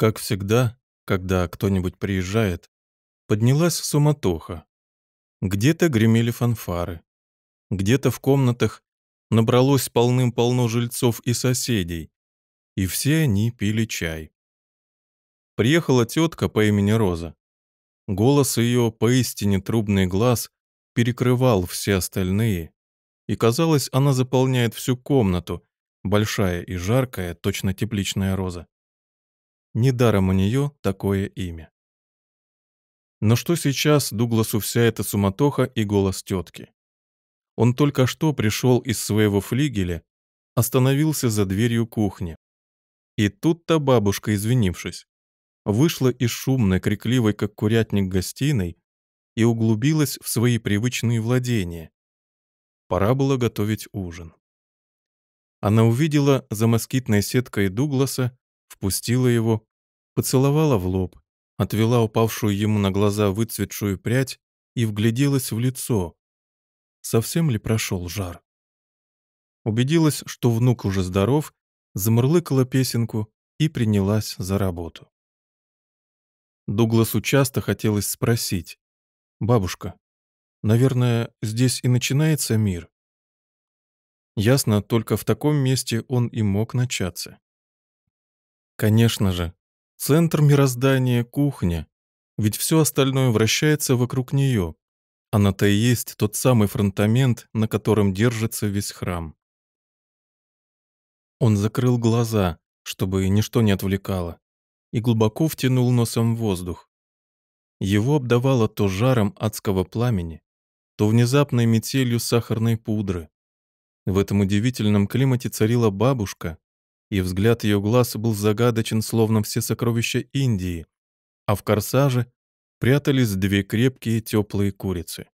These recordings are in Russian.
Как всегда, когда кто-нибудь приезжает, поднялась суматоха. Где-то гремели фанфары. Где-то в комнатах набралось полным-полно жильцов и соседей, и все они пили чай. Приехала тетка по имени Роза. Голос ее, поистине трубный глаз, перекрывал все остальные, и, казалось, она заполняет всю комнату, большая и жаркая, точно тепличная роза. Недаром у нее такое имя. Но что сейчас Дугласу вся эта суматоха и голос тетки? Он только что пришел из своего флигеля, остановился за дверью кухни. И тут-то бабушка, извинившись, вышла из шумной, крикливой, как курятник гостиной, и углубилась в свои привычные владения. Пора было готовить ужин. Она увидела за москитной сеткой Дугласа, впустила его, поцеловала в лоб, отвела упавшую ему на глаза выцветшую прядь и вгляделась в лицо. Совсем ли прошел жар? Убедилась, что внук уже здоров, замурлыкала песенку и принялась за работу. Дугласу часто хотелось спросить. «Бабушка, наверное, здесь и начинается мир?» Ясно, только в таком месте он и мог начаться. Конечно же, Центр мироздания — кухня, ведь все остальное вращается вокруг нее. Она-то а и есть тот самый фронтамент, на котором держится весь храм. Он закрыл глаза, чтобы ничто не отвлекало, и глубоко втянул носом воздух. Его обдавало то жаром адского пламени, то внезапной метелью сахарной пудры. В этом удивительном климате царила бабушка, и взгляд ее глаз был загадочен, словно все сокровища Индии, а в корсаже прятались две крепкие теплые курицы.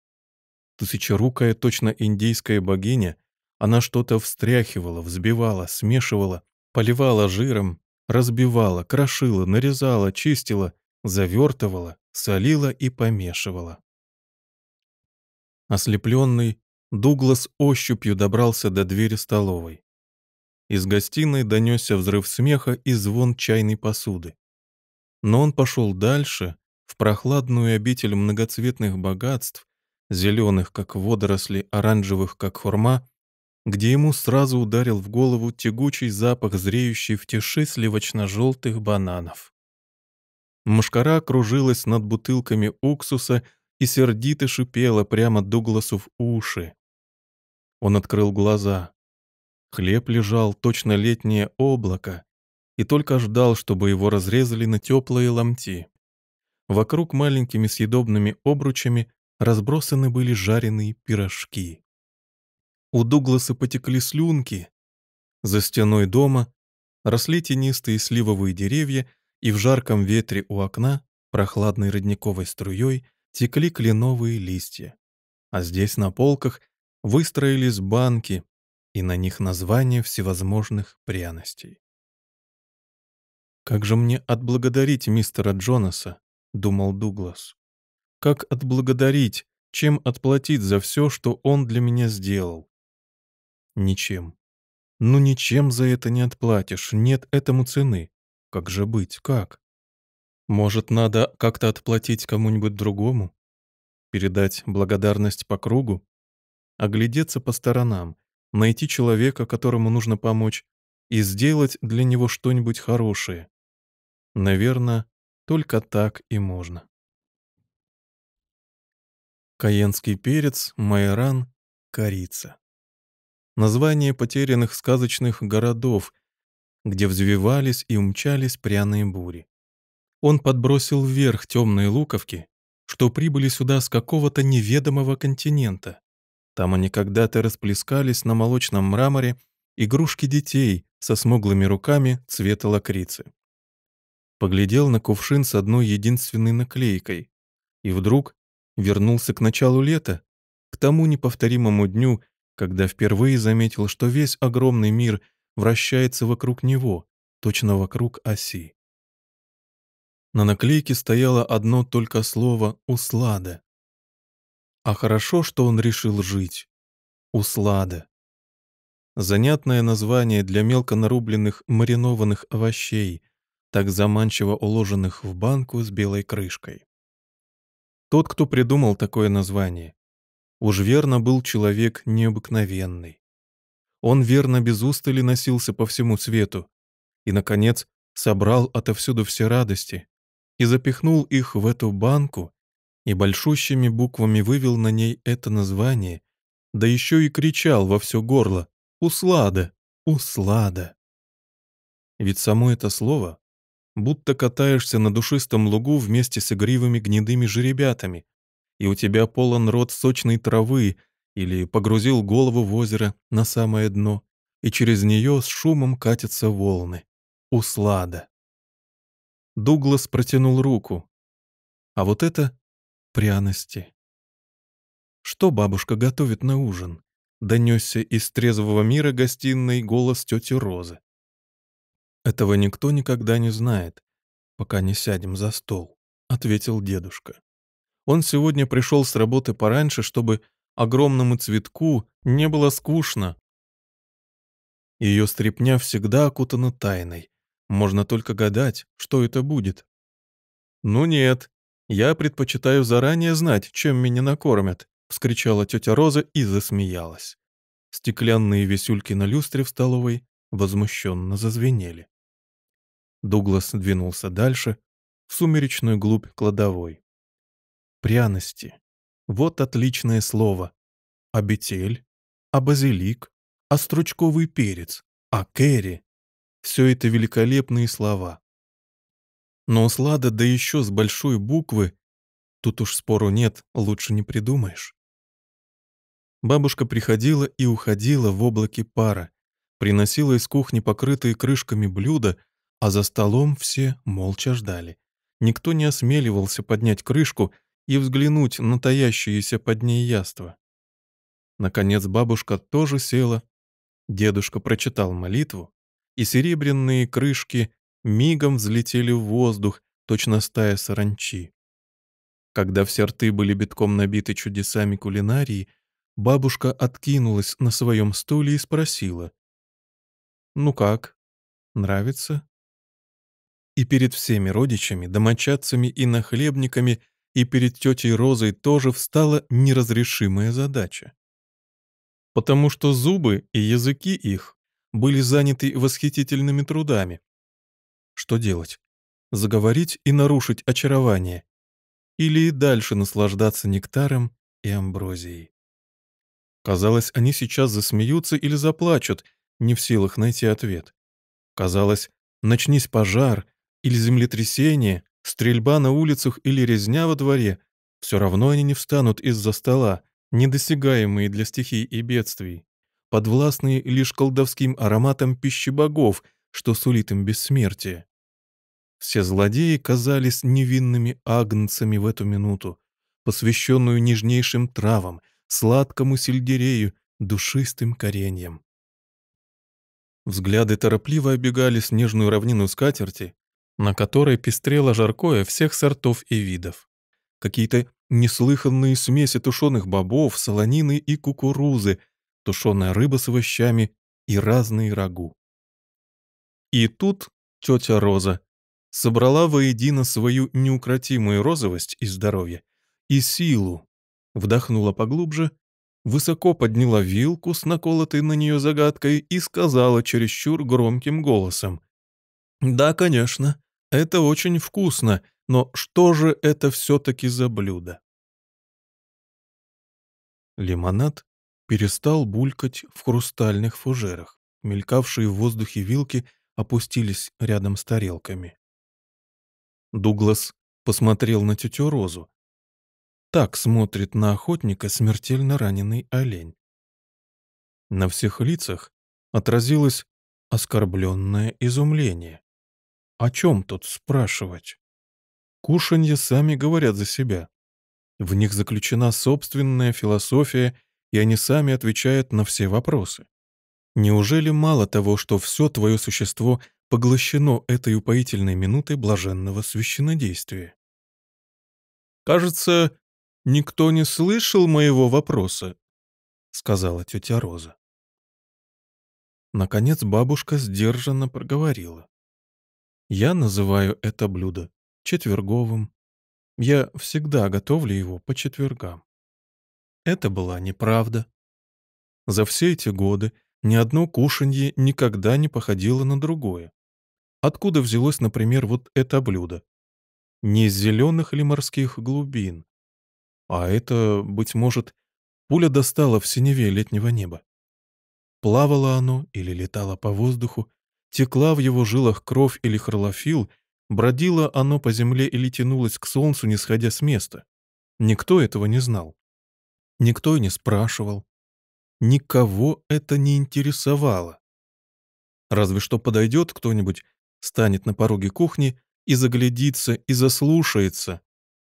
Тысячерукая, точно индийская богиня, она что-то встряхивала, взбивала, смешивала, поливала жиром, разбивала, крошила, нарезала, чистила, завертывала, солила и помешивала. Ослепленный, Дуглас ощупью добрался до двери столовой. Из гостиной донесся взрыв смеха и звон чайной посуды. Но он пошел дальше, в прохладную обитель многоцветных богатств, зеленых, как водоросли, оранжевых, как хурма, где ему сразу ударил в голову тягучий запах, зреющий в тиши сливочно-желтых бананов. Мушкара кружилась над бутылками уксуса и сердито шипела прямо Дугласу в уши. Он открыл глаза. Хлеб лежал, точно летнее облако, и только ждал, чтобы его разрезали на теплые ломти. Вокруг маленькими съедобными обручами разбросаны были жареные пирожки. У Дугласа потекли слюнки. За стеной дома росли тенистые сливовые деревья, и в жарком ветре у окна, прохладной родниковой струей, текли кленовые листья. А здесь на полках выстроились банки, и на них названия всевозможных пряностей. «Как же мне отблагодарить мистера Джонаса?» — думал Дуглас. «Как отблагодарить, чем отплатить за все, что он для меня сделал?» «Ничем. Ну ничем за это не отплатишь, нет этому цены. Как же быть, как?» «Может, надо как-то отплатить кому-нибудь другому? Передать благодарность по кругу? Оглядеться по сторонам, найти человека, которому нужно помочь, и сделать для него что-нибудь хорошее. Наверное, только так и можно. Каенский перец, майоран, корица. Название потерянных сказочных городов, где взвивались и умчались пряные бури. Он подбросил вверх темные луковки, что прибыли сюда с какого-то неведомого континента. Там они когда-то расплескались на молочном мраморе игрушки детей со смуглыми руками цвета лакрицы. Поглядел на кувшин с одной единственной наклейкой. И вдруг вернулся к началу лета, к тому неповторимому дню, когда впервые заметил, что весь огромный мир вращается вокруг него, точно вокруг оси. На наклейке стояло одно только слово «Услада». А хорошо, что он решил жить. Услада. Занятное название для мелко нарубленных маринованных овощей, так заманчиво уложенных в банку с белой крышкой. Тот, кто придумал такое название, уж верно был человек необыкновенный. Он верно без устали носился по всему свету и, наконец, собрал отовсюду все радости и запихнул их в эту банку и большущими буквами вывел на ней это название, да еще и кричал во все горло «Услада! Услада!». Ведь само это слово, будто катаешься на душистом лугу вместе с игривыми гнедыми жеребятами, и у тебя полон рот сочной травы, или погрузил голову в озеро на самое дно, и через нее с шумом катятся волны. Услада. Дуглас протянул руку. А вот это пряности. «Что бабушка готовит на ужин?» — донесся из трезвого мира гостиной голос тети Розы. «Этого никто никогда не знает, пока не сядем за стол», — ответил дедушка. Он сегодня пришел с работы пораньше, чтобы огромному цветку не было скучно. Ее стрепня всегда окутана тайной. Можно только гадать, что это будет. «Ну нет, «Я предпочитаю заранее знать, чем меня накормят», — вскричала тетя Роза и засмеялась. Стеклянные висюльки на люстре в столовой возмущенно зазвенели. Дуглас двинулся дальше, в сумеречную глубь кладовой. Пряности. Вот отличное слово. А бетель, а базилик, а стручковый перец, а керри. Все это великолепные слова. Но слада да еще с большой буквы, тут уж спору нет, лучше не придумаешь. Бабушка приходила и уходила в облаке пара, приносила из кухни покрытые крышками блюда, а за столом все молча ждали. Никто не осмеливался поднять крышку и взглянуть на таящееся под ней яство. Наконец бабушка тоже села, дедушка прочитал молитву, и серебряные крышки мигом взлетели в воздух, точно стая саранчи. Когда все рты были битком набиты чудесами кулинарии, бабушка откинулась на своем стуле и спросила. «Ну как? Нравится?» И перед всеми родичами, домочадцами и нахлебниками, и перед тетей Розой тоже встала неразрешимая задача. Потому что зубы и языки их были заняты восхитительными трудами, что делать? Заговорить и нарушить очарование? Или и дальше наслаждаться нектаром и амброзией? Казалось, они сейчас засмеются или заплачут, не в силах найти ответ. Казалось, начнись пожар или землетрясение, стрельба на улицах или резня во дворе, все равно они не встанут из-за стола, недосягаемые для стихий и бедствий, подвластные лишь колдовским ароматом пищи богов, что сулит им бессмертие. Все злодеи казались невинными агнцами в эту минуту, посвященную нежнейшим травам, сладкому сельдерею, душистым кореньям. Взгляды торопливо обегали снежную равнину скатерти, на которой пестрело жаркое всех сортов и видов. Какие-то неслыханные смеси тушеных бобов, солонины и кукурузы, тушеная рыба с овощами и разные рагу. И тут тетя Роза собрала воедино свою неукротимую розовость и здоровье, и силу, вдохнула поглубже, высоко подняла вилку с наколотой на нее загадкой и сказала чересчур громким голосом. «Да, конечно, это очень вкусно, но что же это все-таки за блюдо?» Лимонад перестал булькать в хрустальных фужерах. Мелькавшие в воздухе вилки — опустились рядом с тарелками. Дуглас посмотрел на тетю Розу. Так смотрит на охотника смертельно раненый олень. На всех лицах отразилось оскорбленное изумление. О чем тут спрашивать? Кушанья сами говорят за себя. В них заключена собственная философия, и они сами отвечают на все вопросы. Неужели мало того, что все твое существо поглощено этой упоительной минутой блаженного священодействия? «Кажется, никто не слышал моего вопроса», — сказала тетя Роза. Наконец бабушка сдержанно проговорила. «Я называю это блюдо четверговым. Я всегда готовлю его по четвергам». Это была неправда. За все эти годы ни одно кушанье никогда не походило на другое. Откуда взялось, например, вот это блюдо? Не из зеленых или морских глубин. А это, быть может, пуля достала в синеве летнего неба. Плавало оно или летало по воздуху, текла в его жилах кровь или хролофил, бродило оно по земле или тянулось к солнцу, не сходя с места. Никто этого не знал. Никто и не спрашивал. Никого это не интересовало. Разве что подойдет кто-нибудь, станет на пороге кухни и заглядится и заслушается.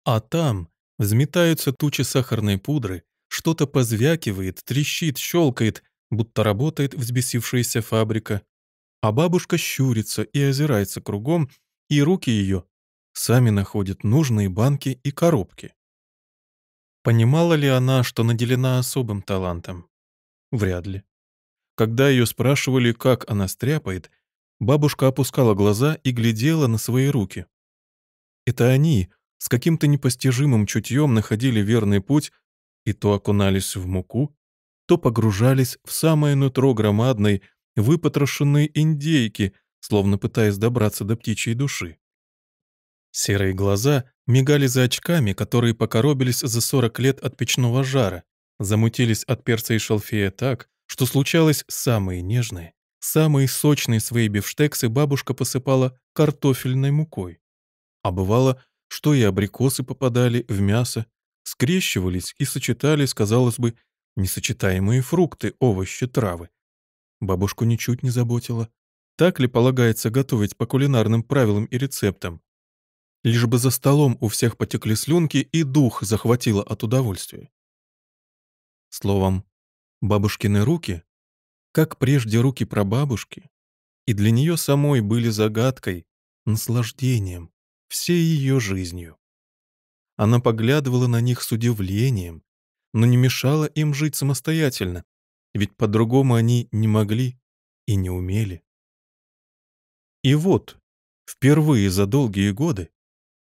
А там взметаются тучи сахарной пудры, что-то позвякивает, трещит, щелкает, будто работает взбесившаяся фабрика. А бабушка щурится и озирается кругом, и руки ее сами находят нужные банки и коробки. Понимала ли она, что наделена особым талантом? Вряд ли. Когда ее спрашивали, как она стряпает, бабушка опускала глаза и глядела на свои руки. Это они с каким-то непостижимым чутьем находили верный путь и то окунались в муку, то погружались в самое нутро громадной, выпотрошенной индейки, словно пытаясь добраться до птичьей души. Серые глаза мигали за очками, которые покоробились за 40 лет от печного жара, замутились от перца и шалфея так, что случалось самые нежные, самые сочные свои бифштексы бабушка посыпала картофельной мукой. А бывало, что и абрикосы попадали в мясо, скрещивались и сочетали, казалось бы, несочетаемые фрукты, овощи, травы. Бабушку ничуть не заботило, так ли полагается готовить по кулинарным правилам и рецептам. Лишь бы за столом у всех потекли слюнки и дух захватило от удовольствия. Словом, бабушкины руки, как прежде руки прабабушки, и для нее самой были загадкой, наслаждением, всей ее жизнью. Она поглядывала на них с удивлением, но не мешала им жить самостоятельно, ведь по-другому они не могли и не умели. И вот, впервые за долгие годы,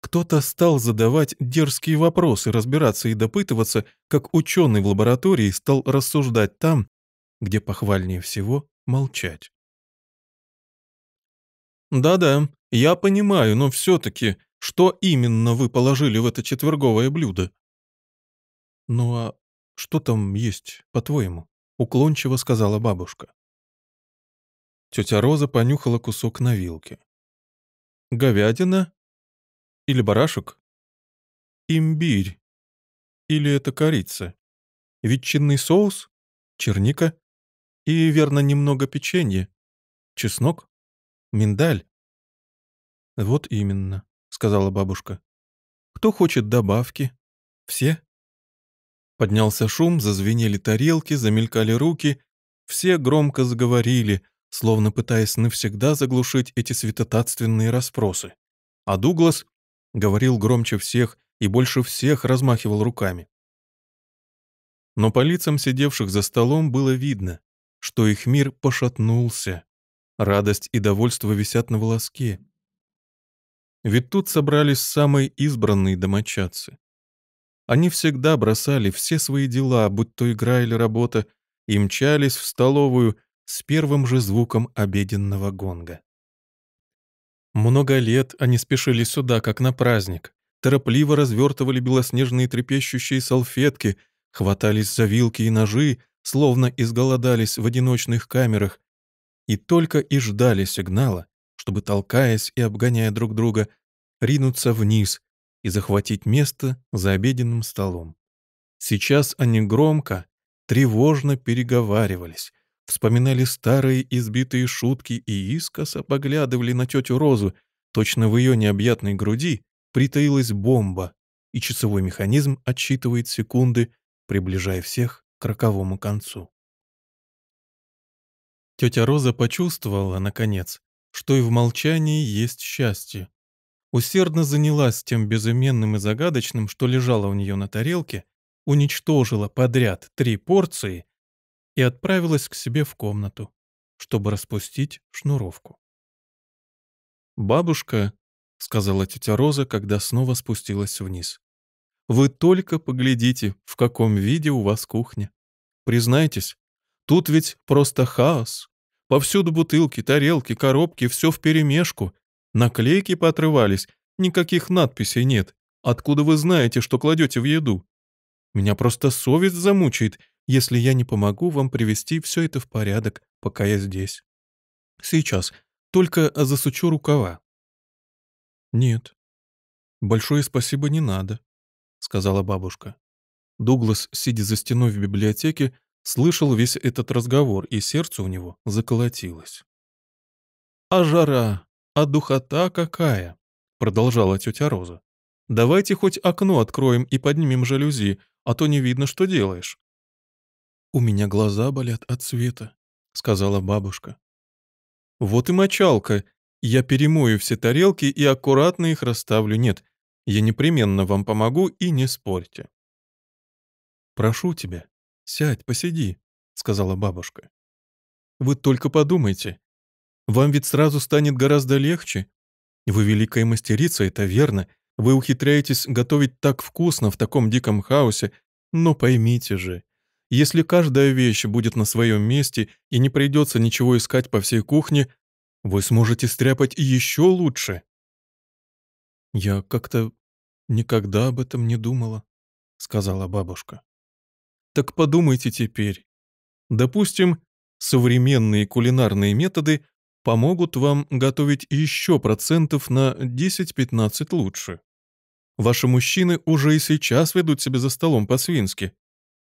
кто-то стал задавать дерзкие вопросы, разбираться и допытываться, как ученый в лаборатории стал рассуждать там, где похвальнее всего молчать. «Да-да, я понимаю, но все-таки, что именно вы положили в это четверговое блюдо?» «Ну а что там есть, по-твоему?» — уклончиво сказала бабушка. Тетя Роза понюхала кусок на вилке. «Говядина, или барашек? Имбирь. Или это корица? Ветчинный соус? Черника? И, верно, немного печенья? Чеснок? Миндаль? Вот именно, сказала бабушка. Кто хочет добавки? Все? Поднялся шум, зазвенели тарелки, замелькали руки. Все громко заговорили, словно пытаясь навсегда заглушить эти светотатственные расспросы. А Дуглас говорил громче всех и больше всех размахивал руками. Но по лицам сидевших за столом было видно, что их мир пошатнулся. Радость и довольство висят на волоске. Ведь тут собрались самые избранные домочадцы. Они всегда бросали все свои дела, будь то игра или работа, и мчались в столовую с первым же звуком обеденного гонга. Много лет они спешили сюда, как на праздник. Торопливо развертывали белоснежные трепещущие салфетки, хватались за вилки и ножи, словно изголодались в одиночных камерах, и только и ждали сигнала, чтобы, толкаясь и обгоняя друг друга, ринуться вниз и захватить место за обеденным столом. Сейчас они громко, тревожно переговаривались, вспоминали старые избитые шутки и искоса поглядывали на тетю Розу, точно в ее необъятной груди притаилась бомба, и часовой механизм отсчитывает секунды, приближая всех к роковому концу. Тетя Роза почувствовала, наконец, что и в молчании есть счастье. Усердно занялась тем безыменным и загадочным, что лежало у нее на тарелке, уничтожила подряд три порции и отправилась к себе в комнату, чтобы распустить шнуровку. «Бабушка», — сказала тетя Роза, когда снова спустилась вниз, — «вы только поглядите, в каком виде у вас кухня. Признайтесь, тут ведь просто хаос. Повсюду бутылки, тарелки, коробки, все вперемешку. Наклейки поотрывались, никаких надписей нет. Откуда вы знаете, что кладете в еду? Меня просто совесть замучает, если я не помогу вам привести все это в порядок, пока я здесь. Сейчас. Только а, засучу рукава». «Нет. Большое спасибо не надо», — сказала бабушка. Дуглас, сидя за стеной в библиотеке, слышал весь этот разговор, и сердце у него заколотилось. «А жара! А духота какая!» — продолжала тетя Роза. «Давайте хоть окно откроем и поднимем жалюзи, а то не видно, что делаешь. «У меня глаза болят от света», — сказала бабушка. «Вот и мочалка. Я перемою все тарелки и аккуратно их расставлю. Нет, я непременно вам помогу и не спорьте». «Прошу тебя, сядь, посиди», — сказала бабушка. «Вы только подумайте. Вам ведь сразу станет гораздо легче. Вы великая мастерица, это верно. Вы ухитряетесь готовить так вкусно в таком диком хаосе, но поймите же, если каждая вещь будет на своем месте и не придется ничего искать по всей кухне, вы сможете стряпать еще лучше. Я как-то никогда об этом не думала, сказала бабушка. Так подумайте теперь. Допустим, современные кулинарные методы помогут вам готовить еще процентов на 10-15 лучше. Ваши мужчины уже и сейчас ведут себя за столом по-свински,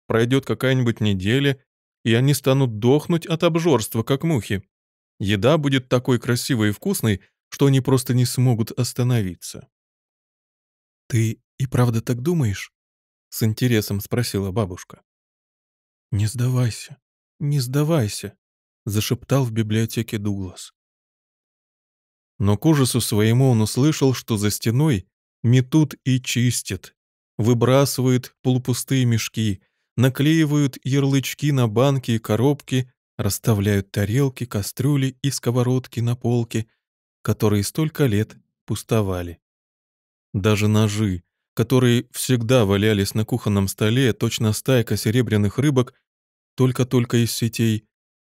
Пройдет какая-нибудь неделя, и они станут дохнуть от обжорства, как мухи. Еда будет такой красивой и вкусной, что они просто не смогут остановиться. «Ты и правда так думаешь?» — с интересом спросила бабушка. «Не сдавайся, не сдавайся», — зашептал в библиотеке Дуглас. Но к ужасу своему он услышал, что за стеной метут и чистят, выбрасывают полупустые мешки, наклеивают ярлычки на банки и коробки, расставляют тарелки, кастрюли и сковородки на полке, которые столько лет пустовали. Даже ножи, которые всегда валялись на кухонном столе, точно стайка серебряных рыбок, только-только из сетей,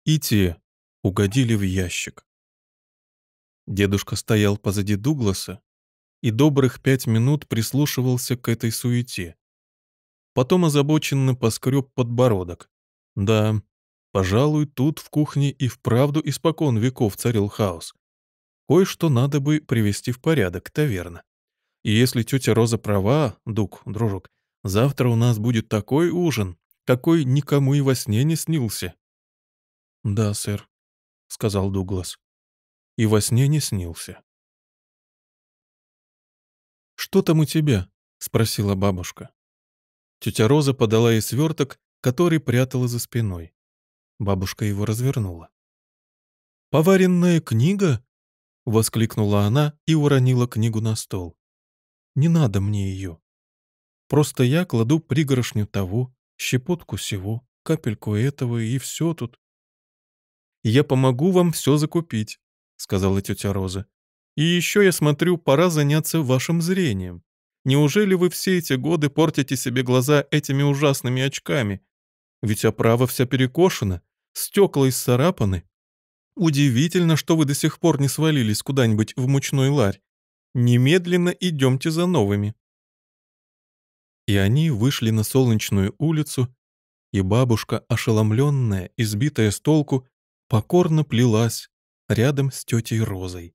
и те угодили в ящик. Дедушка стоял позади Дугласа и добрых пять минут прислушивался к этой суете. Потом озабоченно поскреб подбородок. Да, пожалуй, тут в кухне и вправду испокон веков царил хаос. Кое-что надо бы привести в порядок, таверна. И если тетя Роза права, Дук, дружок, завтра у нас будет такой ужин, какой никому и во сне не снился. «Да, сэр», — сказал Дуглас. «И во сне не снился». «Что там у тебя?» — спросила бабушка. Тетя Роза подала ей сверток, который прятала за спиной. Бабушка его развернула. «Поваренная книга?» — воскликнула она и уронила книгу на стол. «Не надо мне ее. Просто я кладу пригоршню того, щепотку сего, капельку этого и все тут». «Я помогу вам все закупить», — сказала тетя Роза. «И еще я смотрю, пора заняться вашим зрением. Неужели вы все эти годы портите себе глаза этими ужасными очками? Ведь оправа вся перекошена, стекла исцарапаны. Удивительно, что вы до сих пор не свалились куда-нибудь в мучной ларь. Немедленно идемте за новыми». И они вышли на солнечную улицу, и бабушка, ошеломленная, избитая с толку, покорно плелась рядом с тетей Розой.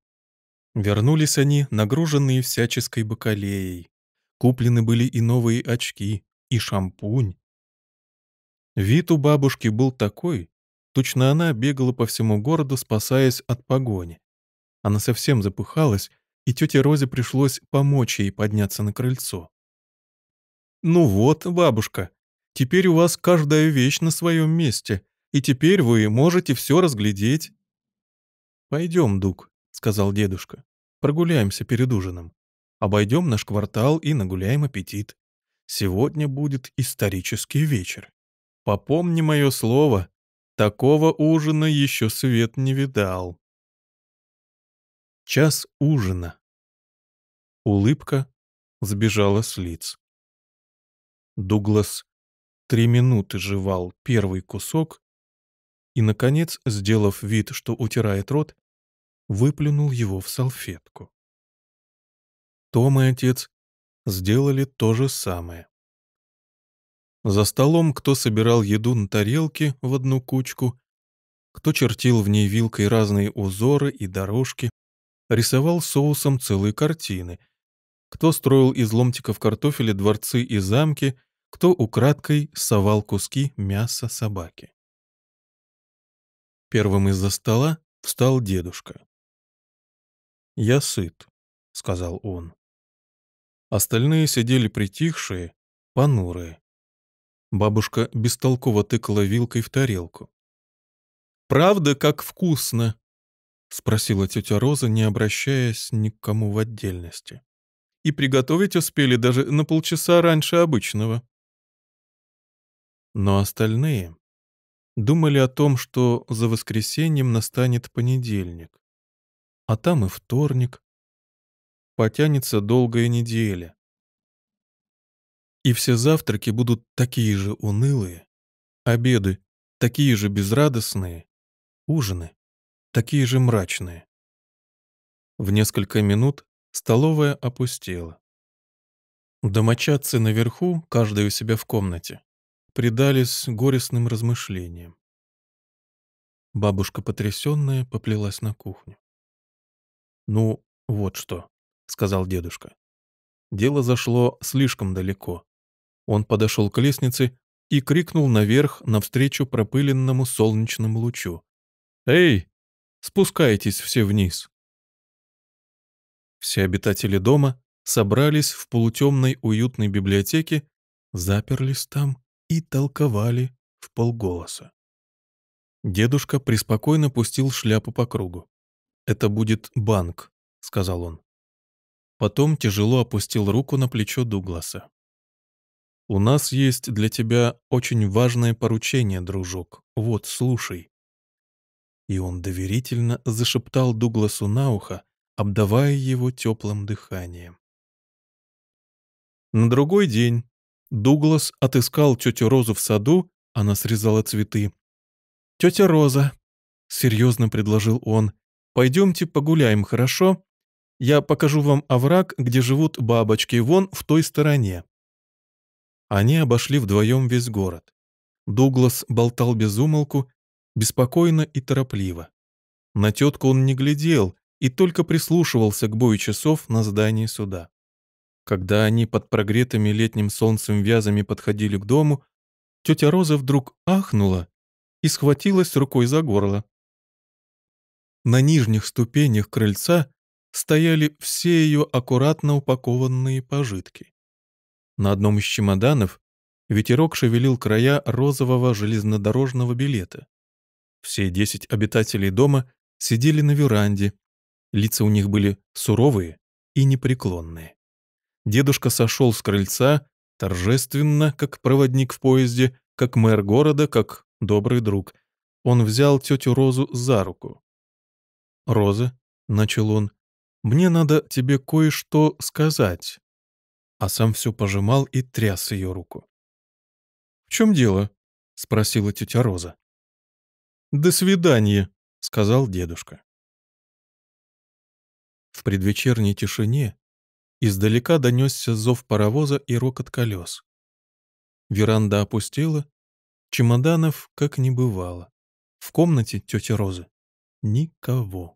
Вернулись они, нагруженные всяческой бакалеей, Куплены были и новые очки, и шампунь. Вид у бабушки был такой, точно она бегала по всему городу, спасаясь от погони. Она совсем запыхалась, и тете Розе пришлось помочь ей подняться на крыльцо. «Ну вот, бабушка, теперь у вас каждая вещь на своем месте, и теперь вы можете все разглядеть». «Пойдем, Дук», — сказал дедушка, — «прогуляемся перед ужином». Обойдем наш квартал и нагуляем аппетит. Сегодня будет исторический вечер. Попомни мое слово, такого ужина еще свет не видал. Час ужина. Улыбка сбежала с лиц. Дуглас три минуты жевал первый кусок и, наконец, сделав вид, что утирает рот, выплюнул его в салфетку. Том и отец сделали то же самое. За столом кто собирал еду на тарелке в одну кучку, кто чертил в ней вилкой разные узоры и дорожки, рисовал соусом целые картины, кто строил из ломтиков картофеля дворцы и замки, кто украдкой совал куски мяса собаки. Первым из-за стола встал дедушка. «Я сыт», — сказал он. Остальные сидели притихшие, понурые. Бабушка бестолково тыкала вилкой в тарелку. «Правда, как вкусно!» — спросила тетя Роза, не обращаясь ни к кому в отдельности. «И приготовить успели даже на полчаса раньше обычного». Но остальные думали о том, что за воскресеньем настанет понедельник, а там и вторник, потянется долгая неделя. И все завтраки будут такие же унылые, обеды такие же безрадостные, ужины такие же мрачные. В несколько минут столовая опустела. Домочадцы наверху, каждый у себя в комнате, предались горестным размышлениям. Бабушка, потрясенная, поплелась на кухню. Ну, вот что. — сказал дедушка. Дело зашло слишком далеко. Он подошел к лестнице и крикнул наверх навстречу пропыленному солнечному лучу. «Эй, спускайтесь все вниз!» Все обитатели дома собрались в полутемной уютной библиотеке, заперлись там и толковали в полголоса. Дедушка преспокойно пустил шляпу по кругу. «Это будет банк», — сказал он. Потом тяжело опустил руку на плечо Дугласа. «У нас есть для тебя очень важное поручение, дружок. Вот, слушай». И он доверительно зашептал Дугласу на ухо, обдавая его теплым дыханием. На другой день Дуглас отыскал тетю Розу в саду, она срезала цветы. «Тетя Роза», — серьезно предложил он, — «пойдемте погуляем, хорошо? Я покажу вам овраг, где живут бабочки, вон в той стороне». Они обошли вдвоем весь город. Дуглас болтал без умолку, беспокойно и торопливо. На тетку он не глядел и только прислушивался к бою часов на здании суда. Когда они под прогретыми летним солнцем вязами подходили к дому, тетя Роза вдруг ахнула и схватилась рукой за горло. На нижних ступенях крыльца стояли все ее аккуратно упакованные пожитки. На одном из чемоданов ветерок шевелил края розового железнодорожного билета. Все десять обитателей дома сидели на веранде, лица у них были суровые и непреклонные. Дедушка сошел с крыльца, торжественно, как проводник в поезде, как мэр города, как добрый друг. Он взял тетю Розу за руку. «Роза», — начал он, мне надо тебе кое-что сказать». А сам все пожимал и тряс ее руку. «В чем дело?» — спросила тетя Роза. «До свидания», — сказал дедушка. В предвечерней тишине издалека донесся зов паровоза и рокот колес. Веранда опустела, чемоданов как не бывало. В комнате тети Розы никого.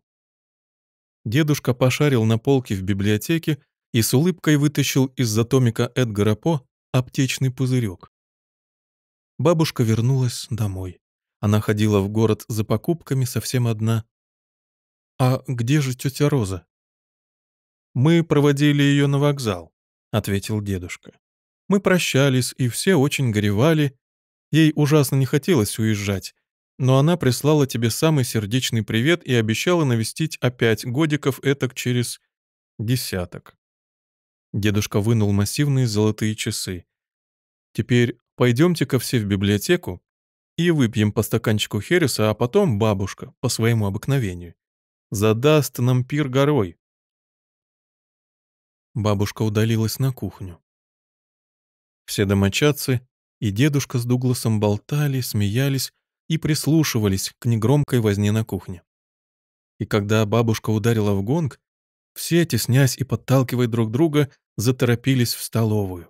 Дедушка пошарил на полке в библиотеке и с улыбкой вытащил из-за томика Эдгара По аптечный пузырек. Бабушка вернулась домой. Она ходила в город за покупками совсем одна. «А где же тетя Роза?» «Мы проводили ее на вокзал», — ответил дедушка. «Мы прощались, и все очень горевали. Ей ужасно не хотелось уезжать но она прислала тебе самый сердечный привет и обещала навестить опять годиков этак через десяток. Дедушка вынул массивные золотые часы. Теперь пойдемте-ка все в библиотеку и выпьем по стаканчику Хереса, а потом бабушка, по своему обыкновению, задаст нам пир горой. Бабушка удалилась на кухню. Все домочадцы и дедушка с Дугласом болтали, смеялись, и прислушивались к негромкой возне на кухне. И когда бабушка ударила в гонг, все, теснясь и подталкивая друг друга, заторопились в столовую.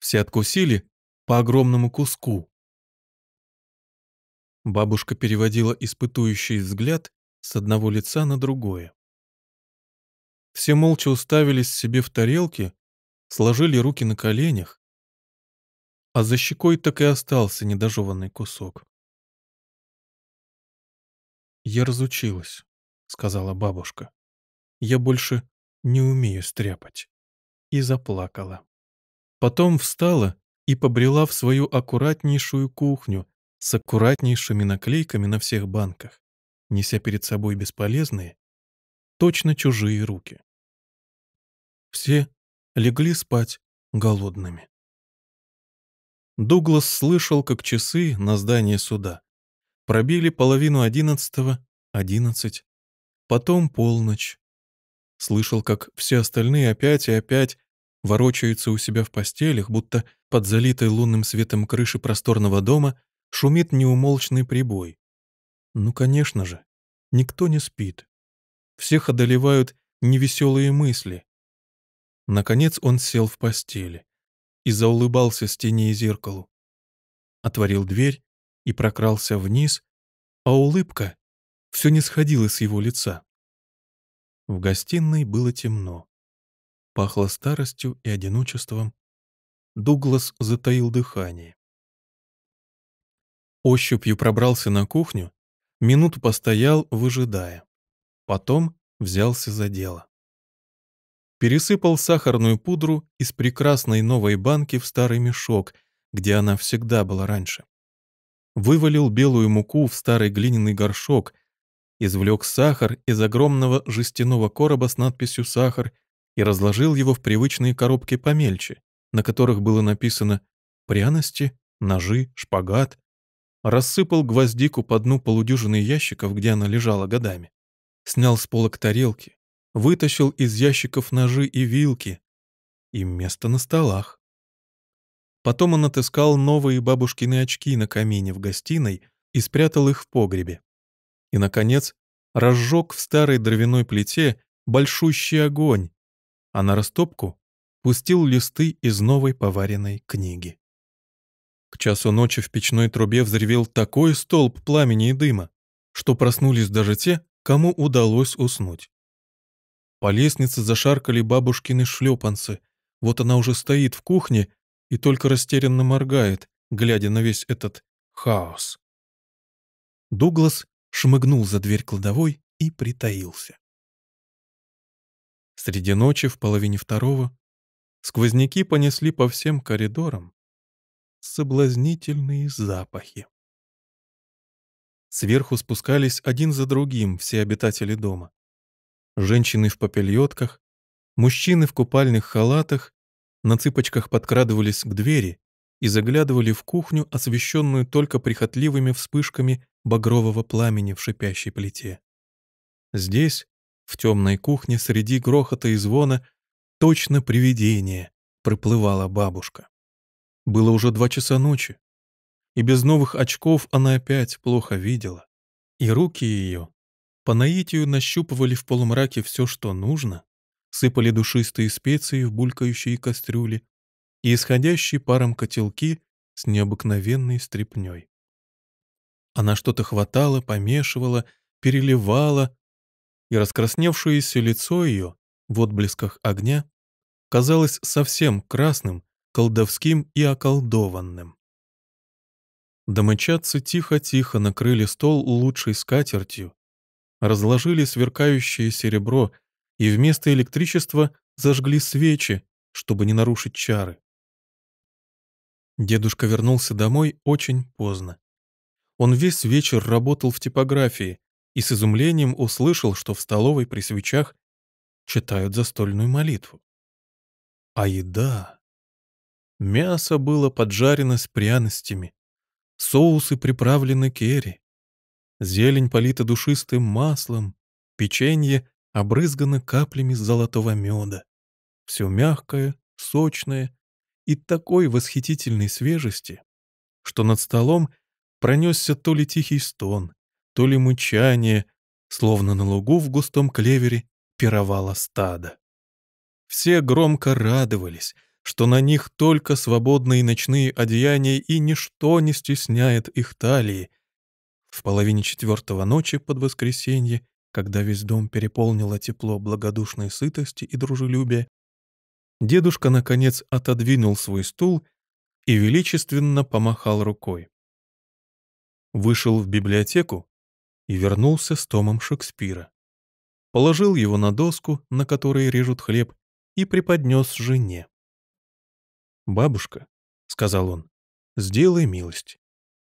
Все откусили по огромному куску. Бабушка переводила испытующий взгляд с одного лица на другое. Все молча уставились себе в тарелки, сложили руки на коленях, а за щекой так и остался недожеванный кусок. «Я разучилась», — сказала бабушка. «Я больше не умею стряпать». И заплакала. Потом встала и побрела в свою аккуратнейшую кухню с аккуратнейшими наклейками на всех банках, неся перед собой бесполезные, точно чужие руки. Все легли спать голодными. Дуглас слышал, как часы на здании суда. Пробили половину одиннадцатого, одиннадцать, потом полночь. Слышал, как все остальные опять и опять ворочаются у себя в постелях, будто под залитой лунным светом крыши просторного дома шумит неумолчный прибой. Ну, конечно же, никто не спит. Всех одолевают невеселые мысли. Наконец он сел в постели и заулыбался стене и зеркалу. Отворил дверь и прокрался вниз, а улыбка все не сходила с его лица. В гостиной было темно. Пахло старостью и одиночеством. Дуглас затаил дыхание. Ощупью пробрался на кухню, минуту постоял, выжидая. Потом взялся за дело пересыпал сахарную пудру из прекрасной новой банки в старый мешок, где она всегда была раньше. Вывалил белую муку в старый глиняный горшок, извлек сахар из огромного жестяного короба с надписью «Сахар» и разложил его в привычные коробки помельче, на которых было написано «Пряности», «Ножи», «Шпагат». Рассыпал гвоздику по дну полудюжины ящиков, где она лежала годами. Снял с полок тарелки, вытащил из ящиков ножи и вилки. И место на столах. Потом он отыскал новые бабушкины очки на камине в гостиной и спрятал их в погребе. И, наконец, разжег в старой дровяной плите большущий огонь, а на растопку пустил листы из новой поваренной книги. К часу ночи в печной трубе взревел такой столб пламени и дыма, что проснулись даже те, кому удалось уснуть. По лестнице зашаркали бабушкины шлепанцы. Вот она уже стоит в кухне и только растерянно моргает, глядя на весь этот хаос. Дуглас шмыгнул за дверь кладовой и притаился. Среди ночи в половине второго сквозняки понесли по всем коридорам соблазнительные запахи. Сверху спускались один за другим все обитатели дома женщины в попельотках, мужчины в купальных халатах на цыпочках подкрадывались к двери и заглядывали в кухню, освещенную только прихотливыми вспышками багрового пламени в шипящей плите. Здесь, в темной кухне, среди грохота и звона, точно привидение, проплывала бабушка. Было уже два часа ночи, и без новых очков она опять плохо видела, и руки ее по наитию нащупывали в полумраке все, что нужно, сыпали душистые специи в булькающие кастрюли и исходящие паром котелки с необыкновенной стрепней. Она что-то хватала, помешивала, переливала, и раскрасневшееся лицо ее в отблесках огня казалось совсем красным, колдовским и околдованным. Домочадцы тихо-тихо накрыли стол лучшей скатертью, разложили сверкающее серебро и вместо электричества зажгли свечи, чтобы не нарушить чары. Дедушка вернулся домой очень поздно. Он весь вечер работал в типографии и с изумлением услышал, что в столовой при свечах читают застольную молитву. А еда... Мясо было поджарено с пряностями, соусы приправлены керри, Зелень полита душистым маслом, печенье обрызгано каплями золотого меда. Все мягкое, сочное и такой восхитительной свежести, что над столом пронесся то ли тихий стон, то ли мычание, словно на лугу в густом клевере пировало стадо. Все громко радовались, что на них только свободные ночные одеяния и ничто не стесняет их талии, в половине четвертого ночи под воскресенье, когда весь дом переполнило тепло благодушной сытости и дружелюбия, дедушка, наконец, отодвинул свой стул и величественно помахал рукой. Вышел в библиотеку и вернулся с томом Шекспира. Положил его на доску, на которой режут хлеб, и преподнес жене. «Бабушка», — сказал он, — «сделай милость.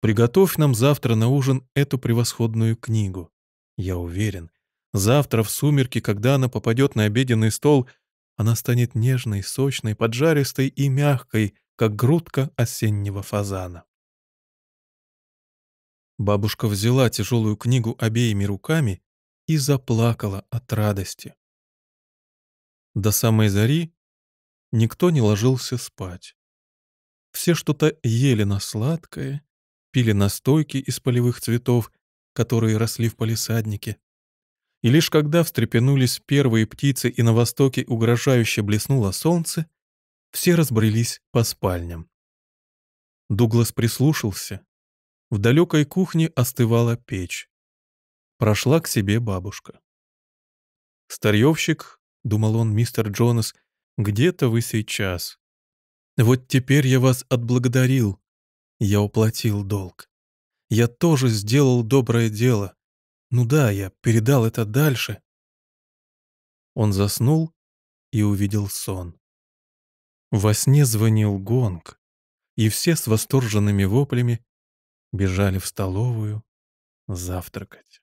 Приготовь нам завтра на ужин эту превосходную книгу. Я уверен, завтра в сумерки, когда она попадет на обеденный стол, она станет нежной, сочной, поджаристой и мягкой, как грудка осеннего фазана. Бабушка взяла тяжелую книгу обеими руками и заплакала от радости. До самой зари никто не ложился спать. Все что-то ели на сладкое пили настойки из полевых цветов, которые росли в палисаднике. И лишь когда встрепенулись первые птицы и на востоке угрожающе блеснуло солнце, все разбрелись по спальням. Дуглас прислушался. В далекой кухне остывала печь. Прошла к себе бабушка. «Старьевщик», — думал он, мистер Джонас, — «где-то вы сейчас. Вот теперь я вас отблагодарил, я уплатил долг. Я тоже сделал доброе дело. Ну да, я передал это дальше. Он заснул и увидел сон. Во сне звонил гонг, и все с восторженными воплями бежали в столовую завтракать.